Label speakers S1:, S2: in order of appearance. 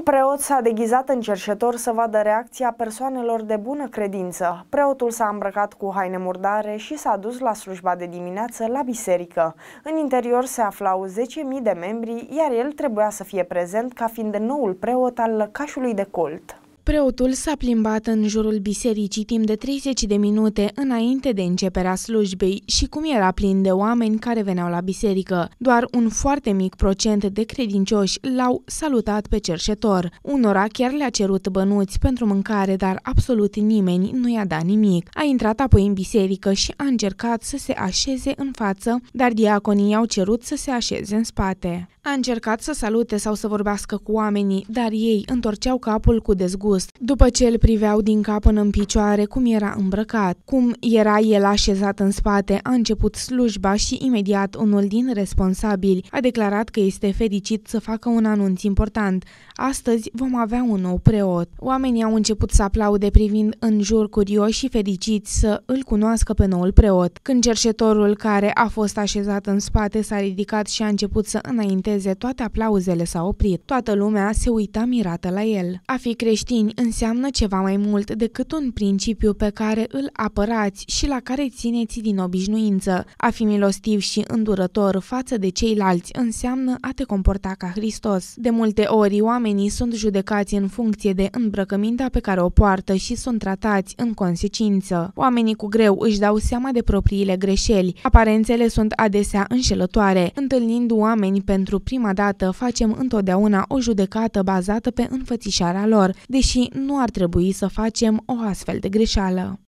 S1: preot s-a deghizat în cerșetor să vadă reacția persoanelor de bună credință. Preotul s-a îmbrăcat cu haine murdare și s-a dus la slujba de dimineață la biserică. În interior se aflau 10.000 de membri, iar el trebuia să fie prezent ca fiind noul preot al lăcașului de colt.
S2: Preotul s-a plimbat în jurul bisericii timp de 30 de minute înainte de începerea slujbei și cum era plin de oameni care veneau la biserică. Doar un foarte mic procent de credincioși l-au salutat pe cerșetor. Unora chiar le-a cerut bănuți pentru mâncare, dar absolut nimeni nu i-a dat nimic. A intrat apoi în biserică și a încercat să se așeze în față, dar diaconii i-au cerut să se așeze în spate. A încercat să salute sau să vorbească cu oamenii, dar ei întorceau capul cu dezgust, după ce îl priveau din cap până în picioare cum era îmbrăcat. Cum era el așezat în spate, a început slujba și imediat unul din responsabili a declarat că este fericit să facă un anunț important. Astăzi vom avea un nou preot. Oamenii au început să aplaude privind în jur curioși și fericiți să îl cunoască pe noul preot. Când cercetorul care a fost așezat în spate s-a ridicat și a început să înainte înceteze, toate aplauzele s-au oprit. Toată lumea se uita mirată la el. A fi creștini înseamnă ceva mai mult decât un principiu pe care îl apărați și la care țineți din obișnuință. A fi milostiv și îndurător față de ceilalți înseamnă a te comporta ca Hristos. De multe ori, oamenii sunt judecați în funcție de îmbrăcămintea pe care o poartă și sunt tratați în consecință. Oamenii cu greu își dau seama de propriile greșeli. Aparențele sunt adesea înșelătoare. Întâlnind oameni pentru prima dată, facem întotdeauna o judecată bazată pe înfățișarea lor, deși nu ar trebui să facem o astfel de greșeală.